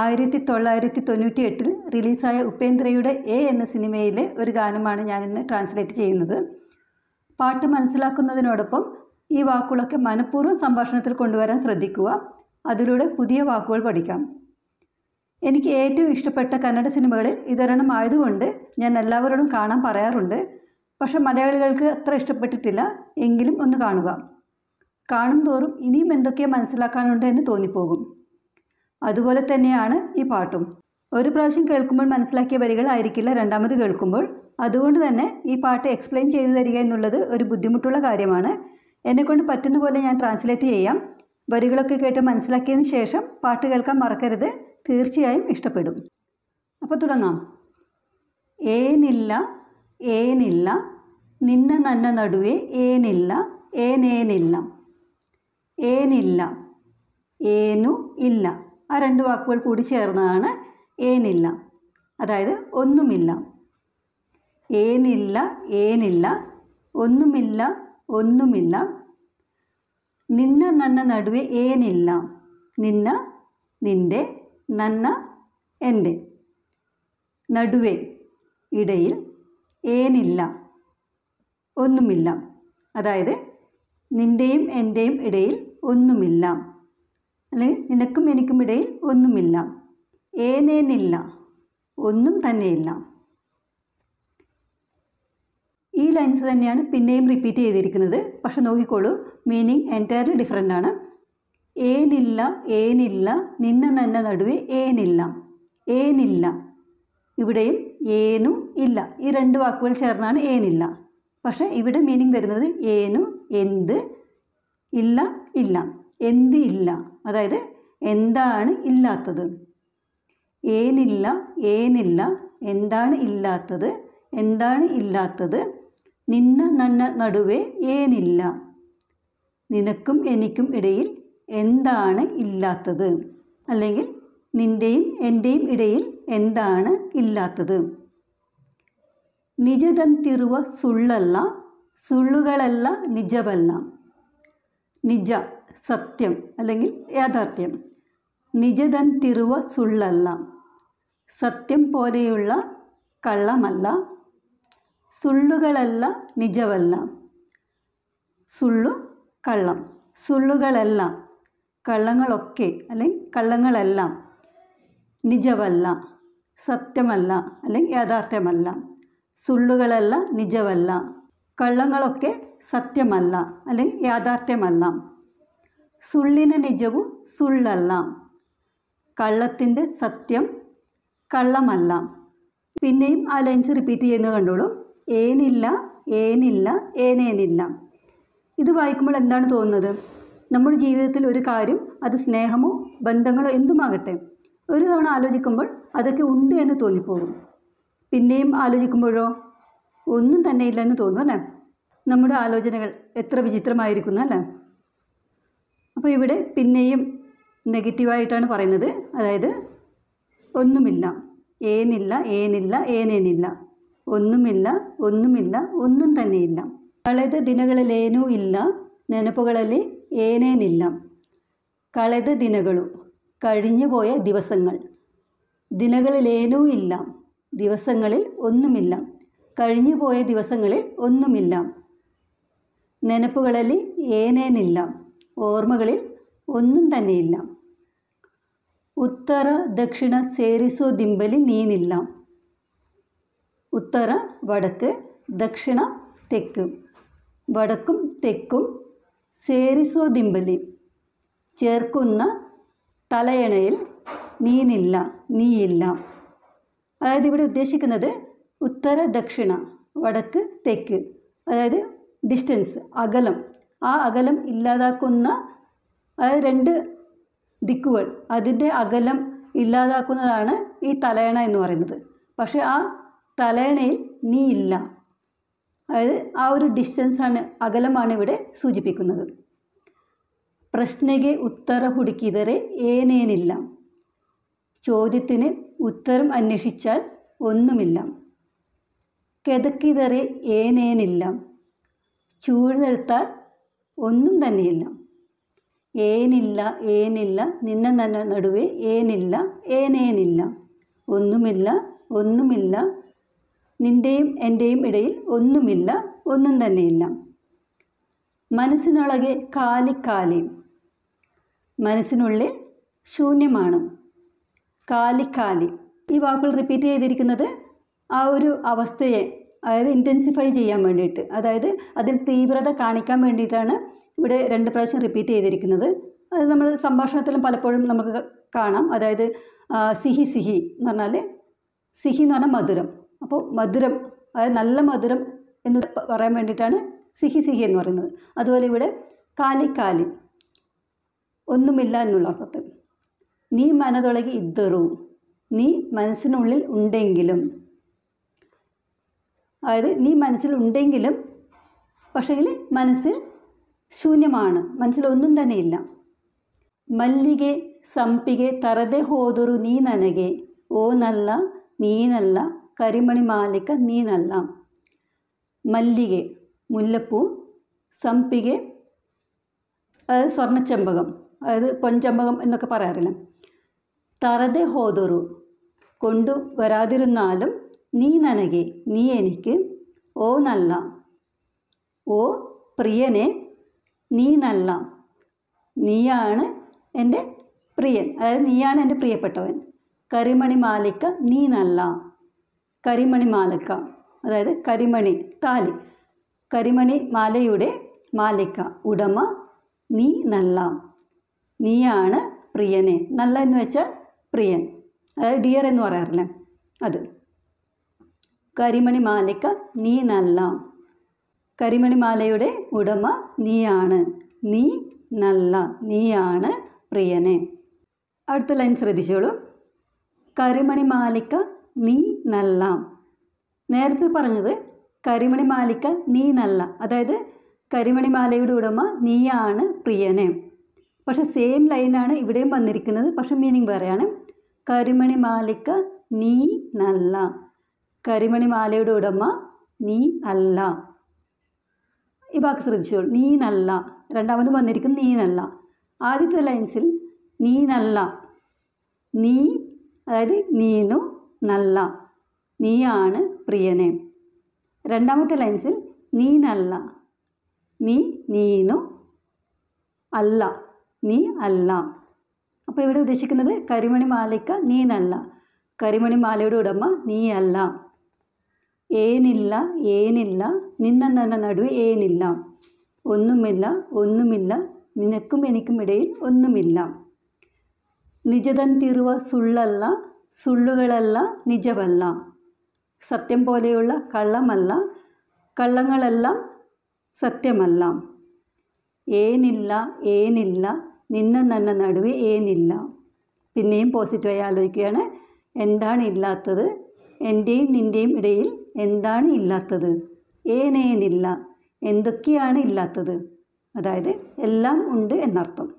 ആയിരത്തി തൊള്ളായിരത്തി തൊണ്ണൂറ്റി എട്ടിൽ റിലീസായ ഉപേന്ദ്രയുടെ എ എന്ന സിനിമയിലെ ഒരു ഗാനമാണ് ഞാനിന്ന് ട്രാൻസ്ലേറ്റ് ചെയ്യുന്നത് പാട്ട് മനസ്സിലാക്കുന്നതിനോടൊപ്പം ഈ വാക്കുകളൊക്കെ മനഃപൂർവ്വം സംഭാഷണത്തിൽ കൊണ്ടുവരാൻ ശ്രദ്ധിക്കുക അതിലൂടെ പുതിയ വാക്കുകൾ പഠിക്കാം എനിക്ക് ഏറ്റവും ഇഷ്ടപ്പെട്ട കന്നഡ സിനിമകളിൽ ഇതൊരെണ്ണം ആയതുകൊണ്ട് ഞാൻ എല്ലാവരോടും കാണാൻ പറയാറുണ്ട് പക്ഷെ മലയാളികൾക്ക് അത്ര ഇഷ്ടപ്പെട്ടിട്ടില്ല എങ്കിലും ഒന്ന് കാണുക കാണും തോറും ഇനിയും എന്തൊക്കെ മനസ്സിലാക്കാനുണ്ട് എന്ന് തോന്നിപ്പോകും അതുപോലെ തന്നെയാണ് ഈ പാട്ടും ഒരു പ്രാവശ്യം കേൾക്കുമ്പോൾ മനസ്സിലാക്കിയ വരികളായിരിക്കില്ല രണ്ടാമത് കേൾക്കുമ്പോൾ അതുകൊണ്ട് തന്നെ ഈ പാട്ട് എക്സ്പ്ലെയിൻ ചെയ്തു തരിക എന്നുള്ളത് ഒരു ബുദ്ധിമുട്ടുള്ള കാര്യമാണ് എന്നെക്കൊണ്ട് പറ്റുന്ന പോലെ ഞാൻ ട്രാൻസ്ലേറ്റ് ചെയ്യാം വരികളൊക്കെ കേട്ട് മനസ്സിലാക്കിയതിന് ശേഷം പാട്ട് കേൾക്കാൻ മറക്കരുത് തീർച്ചയായും ഇഷ്ടപ്പെടും അപ്പോൾ തുടങ്ങാം ഏനില്ല ഏനില്ല നിന്ന നന്ന നടുവേ ഏനില്ല ഏനേനില്ല ഏനില്ല ഏനു ഇല്ല ആ രണ്ട് വാക്കുകൾ കൂടി ചേർന്നതാണ് ഏനില്ല അതായത് ഒന്നുമില്ല ഏനില്ല ഏനില്ല ഒന്നുമില്ല ഒന്നുമില്ല നിന്ന നന്ന നടുവേ ഏനില്ല നിന്ന നിൻ്റെ നന്ന എൻ്റെ നടുവേ ഇടയിൽ ഏനില്ല ഒന്നുമില്ല അതായത് നിൻ്റെയും എൻ്റെയും ഇടയിൽ ഒന്നുമില്ല അല്ലെങ്കിൽ നിനക്കും എനിക്കും ഇടയിൽ ഒന്നുമില്ല ഏനേനില്ല ഒന്നും തന്നെയില്ല ഈ ലൈൻസ് തന്നെയാണ് പിന്നെയും റിപ്പീറ്റ് ചെയ്തിരിക്കുന്നത് പക്ഷെ നോക്കിക്കോളൂ മീനിങ് എൻറ്റയർലി ഡിഫറെൻ്റ് ആണ് ഏനില്ല ഏനില്ല നിന്ന നന്ന നടുവെ ഏനില്ല ഏനില്ല ഇവിടെയും ഏനു ഇല്ല ഈ രണ്ട് വാക്കുകൾ ചേർന്നാണ് ഏനില്ല പക്ഷേ ഇവിടെ മീനിങ് വരുന്നത് ഏനു എന്ത് ഇല്ല ഇല്ല എന്ത് ഇല്ല അതായത് എന്താണ് ഇല്ലാത്തത് ഏനില്ല ഏനില്ല എന്താണ് ഇല്ലാത്തത് എന്താണ് ഇല്ലാത്തത് നിന്ന നന്ന നടുവേ ഏനില്ല നിനക്കും എനിക്കും ഇടയിൽ എന്താണ് ഇല്ലാത്തത് അല്ലെങ്കിൽ നിൻ്റെയും എൻ്റെയും ഇടയിൽ എന്താണ് ഇല്ലാത്തത് നിജതന്തിരുവ സുള്ളല്ല സുള്ളുകളല്ല നിജമല്ല നിജ സത്യം അല്ലെങ്കിൽ യാഥാർത്ഥ്യം നിജതൻ തിരുവ സുള്ളല്ല സത്യം പോലെയുള്ള കള്ളമല്ല സുള്ളുകളല്ല നിജമല്ല സുള്ളു കള്ളം സുള്ളുകളെല്ലാം കള്ളങ്ങളൊക്കെ അല്ലെങ്കിൽ കള്ളങ്ങളെല്ലാം നിജമല്ല സത്യമല്ല അല്ലെങ്കിൽ യാഥാർത്ഥ്യമല്ല സുള്ളുകളല്ല നിജമല്ല കള്ളങ്ങളൊക്കെ സത്യമല്ല അല്ലെങ്കിൽ യാഥാർത്ഥ്യമല്ല സുള്ളിന് നിജവും സുള്ളല്ല കള്ളത്തിൻ്റെ സത്യം കള്ളമല്ല പിന്നെയും ആ ലൈൻസ് റിപ്പീറ്റ് ചെയ്യുന്ന കണ്ടോളൂ ഏനില്ല ഏനില്ല ഏനേനില്ല ഇത് വായിക്കുമ്പോൾ എന്താണ് തോന്നുന്നത് നമ്മുടെ ജീവിതത്തിൽ ഒരു കാര്യം അത് സ്നേഹമോ ബന്ധങ്ങളോ എന്തുമാകട്ടെ ഒരു തവണ ആലോചിക്കുമ്പോൾ അതൊക്കെ ഉണ്ട് എന്ന് തോന്നിപ്പോകും പിന്നെയും ആലോചിക്കുമ്പോഴോ ഒന്നും തന്നെ ഇല്ലെന്ന് തോന്നും അല്ലേ നമ്മുടെ ആലോചനകൾ എത്ര വിചിത്രമായിരിക്കുന്നു അല്ലേ അപ്പോൾ ഇവിടെ പിന്നെയും നെഗറ്റീവായിട്ടാണ് പറയുന്നത് അതായത് ഒന്നുമില്ല ഏനില്ല ഏനില്ല ഏനേനില്ല ഒന്നുമില്ല ഒന്നുമില്ല ഒന്നും തന്നെയില്ല കളത് ദിനകളിലേനു ഇല്ല നെനപ്പുകളിലെ ഏനേനില്ല കളത് ദിനകളു കഴിഞ്ഞുപോയ ദിവസങ്ങൾ ദിനകളിലേനു ഇല്ല ദിവസങ്ങളിൽ ഒന്നുമില്ല കഴിഞ്ഞുപോയ ദിവസങ്ങളിൽ ഒന്നുമില്ല നെനപ്പുകളിൽ ഏനേനില്ല ഓർമ്മകളിൽ ഒന്നും തന്നെയില്ല ഉത്തര ദക്ഷിണ സേരിസോ ദിമ്പലി നീനില്ല ഉത്തര വടക്ക് ദക്ഷിണ തെക്ക് വടക്കും തെക്കും സേരിസോ ദിമ്പലി ചേർക്കുന്ന തലയണയിൽ നീനില്ല നീയില്ല അതായത് ഇവിടെ ഉദ്ദേശിക്കുന്നത് ഉത്തര ദക്ഷിണ വടക്ക് തെക്ക് അതായത് ഡിസ്റ്റൻസ് അകലം ആ അകലം ഇല്ലാതാക്കുന്ന അതായത് രണ്ട് ദിക്കുകൾ അതിൻ്റെ അകലം ഇല്ലാതാക്കുന്നതാണ് ഈ തലയണ എന്ന് പറയുന്നത് പക്ഷേ ആ തലയണയിൽ നീ ഇല്ല അതായത് ആ ഒരു ഡിസ്റ്റൻസാണ് അകലമാണ് ഇവിടെ സൂചിപ്പിക്കുന്നത് പ്രശ്നകെ ഉത്തര ഹുടുക്കിതരെ ഏനേനില്ല ചോദ്യത്തിന് ഉത്തരം അന്വേഷിച്ചാൽ ഒന്നുമില്ല കെതക്കിതറെ ഏനേനില്ല ചൂഴ്ന്നെടുത്താൽ ഒന്നും തന്നെയില്ല ഏനില്ല ഏനില്ല നിന്നെ തന്നെ നടുവേ ഏനില്ല ഏനേനില്ല ഒന്നുമില്ല ഒന്നുമില്ല നിൻ്റെയും എൻ്റെയും ഇടയിൽ ഒന്നുമില്ല ഒന്നും തന്നെയില്ല മനസ്സിനൊളകെ കാലിക്കാലയും മനസ്സിനുള്ളിൽ ശൂന്യമാണ് കാലിക്കാലി ഈ വാക്കുകൾ റിപ്പീറ്റ് ചെയ്തിരിക്കുന്നത് ആ ഒരു അവസ്ഥയെ അതായത് ഇൻറ്റൻസിഫൈ ചെയ്യാൻ വേണ്ടിയിട്ട് അതായത് അതിൽ തീവ്രത കാണിക്കാൻ വേണ്ടിയിട്ടാണ് ഇവിടെ രണ്ട് പ്രാവശ്യം റിപ്പീറ്റ് ചെയ്തിരിക്കുന്നത് അത് നമ്മൾ സംഭാഷണത്തിലും പലപ്പോഴും നമുക്ക് കാണാം അതായത് സിഹി സിഹി എന്ന് പറഞ്ഞാൽ സിഹി എന്ന് പറഞ്ഞാൽ മധുരം അപ്പോൾ മധുരം അതായത് നല്ല മധുരം എന്ന് പറയാൻ വേണ്ടിയിട്ടാണ് സിഹി സിഹി എന്ന് പറയുന്നത് അതുപോലെ ഇവിടെ കാലി കാലി ഒന്നുമില്ല എന്നുള്ള അർത്ഥത്തിൽ നീ മനതൊളകി ഇദ്ദറു നീ മനസ്സിനുള്ളിൽ ഉണ്ടെങ്കിലും അതായത് നീ മനസ്സിലുണ്ടെങ്കിലും പക്ഷേങ്കിൽ മനസ്സിൽ ശൂന്യമാണ് മനസ്സിലൊന്നും തന്നെയില്ല മല്ലികെ സംപികെ തറതെ ഹോതൊരു നീ നനകെ ഓ നല്ല നീനല്ല കരിമണി നീ നീനല്ല മല്ലികെ മുല്ലപ്പൂ സംപികെ അതായത് സ്വർണ്ണച്ചെമ്പകം അതായത് പൊൻചമ്പകം എന്നൊക്കെ പറയാറില്ല തറതെ ഹോതൊരു കൊണ്ടു വരാതിരുന്നാലും നീ ನನಗೆ നീ എനിക്ക് നല്ല ഓ പ്രിയനെ നീനല്ല നീയാണ് എൻ്റെ പ്രിയൻ അതായത് നീയാണ് എൻ്റെ പ്രിയപ്പെട്ടവൻ കരിമണി മാലിക്ക നീനല്ല കരിമണി മാലിക്ക അതായത് കരിമണി താലി കരിമണി മാലയുടെ മാലിക്ക ഉടമ നീ നല്ല നീയാണ് പ്രിയനെ നല്ല എന്ന് വെച്ചാൽ പ്രിയൻ അതായത് ഡിയർ എന്ന് പറയാറില്ലേ അത് കരിമണി മാലയ്ക്ക് നീ നല്ല കരിമണി മാലയുടെ ഉടമ നീയാണ് നീ നല്ല നീയാണ് പ്രിയനെ അടുത്ത ലൈൻ ശ്രദ്ധിച്ചോളൂ കരിമണി മാലിക്ക നീ നല്ല നേരത്തെ പറഞ്ഞത് കരിമണി മാലിക്ക നീ നല്ല അതായത് കരിമണി മാലയുടെ ഉടമ നീയാണ് പ്രിയനെ പക്ഷെ സെയിം ലൈനാണ് ഇവിടെയും വന്നിരിക്കുന്നത് പക്ഷെ മീനിങ് വേറെയാണ് കരിമണി മാലിക്ക നീ നല്ല കരിമണിമാലയുടെ ഉടമ നീ അല്ല ഈ വാക്ക് ശ്രദ്ധിച്ചോളൂ നീനല്ല രണ്ടാമത് നീ നല്ല ആദ്യത്തെ ലൈൻസിൽ നല്ല നീ അതായത് നീനു നല്ല നീയാണ് പ്രിയനെ രണ്ടാമത്തെ ലൈൻസിൽ നല്ല നീ നീനു അല്ല നീ അല്ല അപ്പോൾ ഇവിടെ ഉദ്ദേശിക്കുന്നത് കരിമണി മാലയ്ക്ക നല്ല കരിമണി മാലയുടെ ഉടമ അല്ല ഏനില്ല ഏനില്ല നിന്ന നന്ന നടുവെ ഏനില്ല ഒന്നുമില്ല ഒന്നുമില്ല നിനക്കും എനിക്കും ഇടയിൽ ഒന്നുമില്ല നിജതൻ നിജതന്തിരുവ സുള്ളല്ല സുള്ളുകളല്ല നിജമല്ല സത്യം പോലെയുള്ള കള്ളമല്ല കള്ളങ്ങളെല്ലാം സത്യമല്ല ഏനില്ല ഏനില്ല നിന്ന നന്ന നടുവെ ഏനില്ല പിന്നെയും പോസിറ്റീവായി ആലോചിക്കുകയാണ് എന്താണ് ഇല്ലാത്തത് എൻ്റെയും നിൻ്റെയും ഇടയിൽ എന്താണ് ഇല്ലാത്തത് ഏനേനില്ല എന്തൊക്കെയാണ് ഇല്ലാത്തത് അതായത് എല്ലാം ഉണ്ട് എന്നർത്ഥം